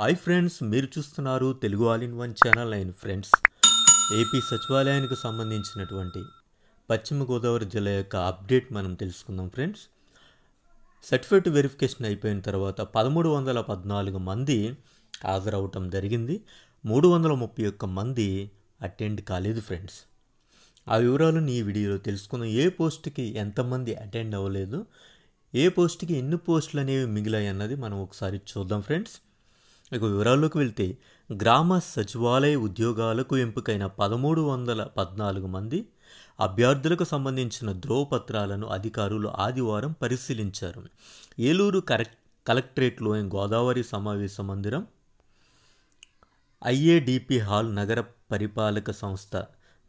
hi friends మీరు చూస్తున్నారు Telugu all in one channel అయిన ఫ్రెండ్స్ ఏపీ సచివాలయానికి సంబంధించినటువంటి పశ్చిమ గోదావరి జిల్లా యొక్క అప్డేట్ మనం తెలుసుకుందాం ఫ్రెండ్స్ సర్టిఫికేట్ వెరిఫికేషన్ అయిపోయిన తర్వాత పదమూడు వందల పద్నాలుగు మంది హాజరవటం జరిగింది మూడు వందల ముప్పై ఒక్క మంది అటెండ్ కాలేదు ఫ్రెండ్స్ ఆ వివరాలను ఈ వీడియోలో తెలుసుకుందాం ఏ పోస్ట్కి ఎంతమంది అటెండ్ అవ్వలేదు ఏ పోస్ట్కి ఎన్ని పోస్టులు అనేవి మిగిలాయి అన్నది మనం ఒకసారి చూద్దాం ఫ్రెండ్స్ ఇక వివరాల్లోకి వెళ్తే గ్రామ సచివాలయ ఉద్యోగాలకు ఎంపికైన పదమూడు వందల పద్నాలుగు మంది అభ్యర్థులకు సంబంధించిన ధ్రువపత్రాలను అధికారులు ఆదివారం పరిశీలించారు ఏలూరు కరెక్ట్ కలెక్టరేట్లోని గోదావరి సమావేశ మందిరం ఐఏడిపి హాల్ నగర పరిపాలక సంస్థ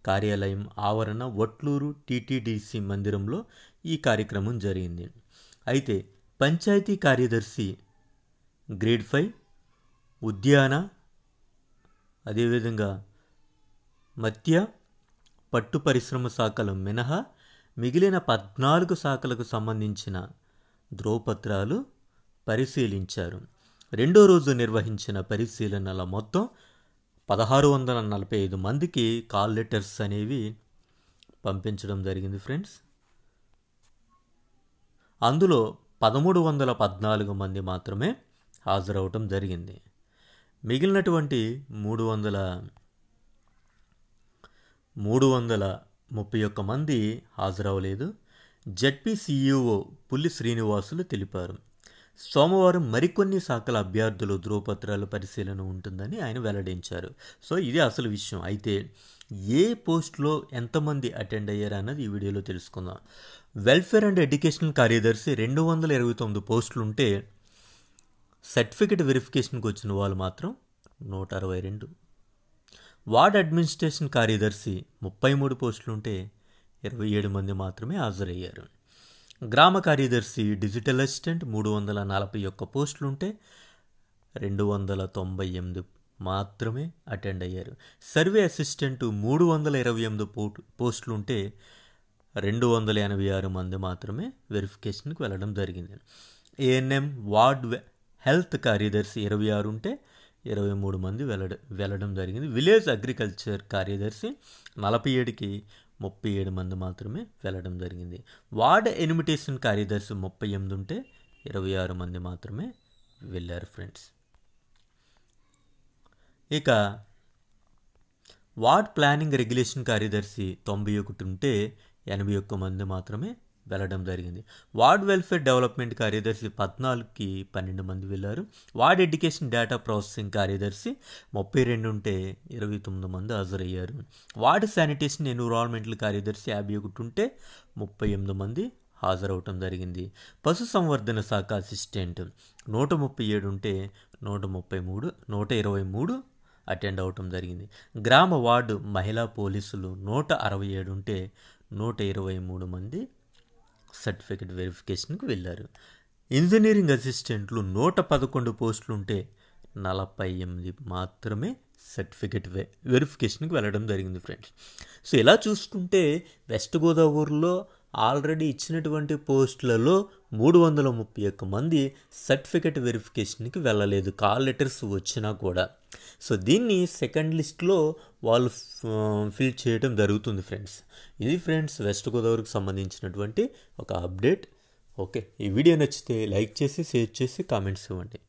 కార్యాలయం ఆవరణ వట్లూరు టీటీడీసీ మందిరంలో ఈ కార్యక్రమం జరిగింది అయితే పంచాయతీ కార్యదర్శి గ్రేడ్ ఫైవ్ ఉద్యాన అదేవిధంగా మత్య పట్టు పరిశ్రమ శాఖలు మినహా మిగిలిన పద్నాలుగు శాఖలకు సంబంధించిన ధ్రువపత్రాలు పరిశీలించారు రెండో రోజు నిర్వహించిన పరిశీలనల మొత్తం పదహారు వందల నలభై ఐదు మందికి కాల్ లెటర్స్ అనేవి పంపించడం జరిగింది ఫ్రెండ్స్ అందులో పదమూడు వందల పద్నాలుగు మంది మాత్రమే హాజరవటం జరిగింది మిగిలినటువంటి మూడు వందల మూడు వందల ముప్పై ఒక్క మంది హాజరవ్వలేదు జడ్పీ సీఈఓ పుల్లి శ్రీనివాసులు తెలిపారు సోమవారం మరికొన్ని శాఖల అభ్యర్థులు ధృవపత్రాల పరిశీలన ఉంటుందని ఆయన వెల్లడించారు సో ఇది అసలు విషయం అయితే ఏ పోస్ట్లో ఎంతమంది అటెండ్ అయ్యారు అన్నది ఈ వీడియోలో తెలుసుకుందాం వెల్ఫేర్ అండ్ ఎడ్యుకేషన్ కార్యదర్శి రెండు వందల ఇరవై తొమ్మిది పోస్టులుంటే సర్టిఫికెట్ వెరిఫికేషన్కి వచ్చిన వాళ్ళు మాత్రం నూట అరవై రెండు వార్డ్ అడ్మినిస్ట్రేషన్ కార్యదర్శి ముప్పై మూడు పోస్టులుంటే ఇరవై ఏడు మంది మాత్రమే హాజరయ్యారు గ్రామ కార్యదర్శి డిజిటల్ అసిస్టెంట్ మూడు వందల నలభై ఒక్క పోస్టులుంటే రెండు వందల తొంభై ఎనిమిది మాత్రమే అటెండ్ అయ్యారు సర్వే అసిస్టెంట్ మూడు వందల ఇరవై ఎనిమిది పో పోస్టులుంటే రెండు వందల ఎనభై ఆరు మంది మాత్రమే వెరిఫికేషన్కి వెళ్ళడం జరిగింది ఏఎన్ఎం వార్డ్ హెల్త్ కార్యదర్శి ఇరవై ఆరు ఉంటే ఇరవై మూడు మంది వెళ్ళడ వెళ్ళడం జరిగింది విలేజ్ అగ్రికల్చర్ కార్యదర్శి నలభై ఏడుకి ముప్పై ఏడు మంది మాత్రమే వెళ్ళడం జరిగింది వార్డ్ ఎనిమిటేషన్ కార్యదర్శి ముప్పై ఎనిమిది ఉంటే ఇరవై ఆరు మంది మాత్రమే వెళ్ళారు ఫ్రెండ్స్ ఇక వార్డ్ ప్లానింగ్ రెగ్యులేషన్ కార్యదర్శి తొంభై ఒకటి ఉంటే ఎనభై ఒక్క మంది మాత్రమే వెళ్ళడం జరిగింది వార్డ్ వెల్ఫేర్ డెవలప్మెంట్ కార్యదర్శి పద్నాలుగుకి పన్నెండు మంది వెళ్ళారు వార్డ్ ఎడ్యుకేషన్ డేటా ప్రాసెసింగ్ కార్యదర్శి ముప్పై రెండు ఉంటే ఇరవై తొమ్మిది మంది హాజరయ్యారు వార్డ్ శానిటేషన్ ఎన్విరాన్మెంటల్ కార్యదర్శి యాభై ఒకటి ఉంటే ముప్పై ఎనిమిది మంది హాజరవటం జరిగింది పశుసంవర్ధన శాఖ అసిస్టెంట్ నూట ముప్పై ఏడు ఉంటే నూట ముప్పై మూడు నూట ఇరవై మూడు అటెండ్ అవటం జరిగింది గ్రామ వార్డు మహిళా పోలీసులు నూట అరవై ఏడు ఉంటే నూట ఇరవై మూడు మంది సర్టిఫికెట్ వెరిఫికేషన్కి వెళ్ళారు ఇంజనీరింగ్ అసిస్టెంట్లు నూట పదకొండు పోస్టులు ఉంటే నలభై ఎనిమిది మాత్రమే సర్టిఫికెట్ వె వెరిఫికేషన్కి వెళ్ళడం జరిగింది ఫ్రెండ్స్ సో ఇలా చూసుకుంటే వెస్ట్ గోదావరిలో ఆల్రెడీ ఇచ్చినటువంటి పోస్టులలో మూడు వందల ముప్పై ఒక్క మంది సర్టిఫికెట్ వెరిఫికేషన్కి వెళ్ళలేదు కాల్ లెటర్స్ వచ్చినా కూడా సో దీన్ని సెకండ్ లిస్ట్లో వాళ్ళు ఫిల్ చేయడం జరుగుతుంది ఫ్రెండ్స్ ఇది ఫ్రెండ్స్ వెస్ట్ గోదావరికి సంబంధించినటువంటి ఒక అప్డేట్ ఓకే ఈ వీడియో నచ్చితే లైక్ చేసి షేర్ చేసి కామెంట్స్ ఇవ్వండి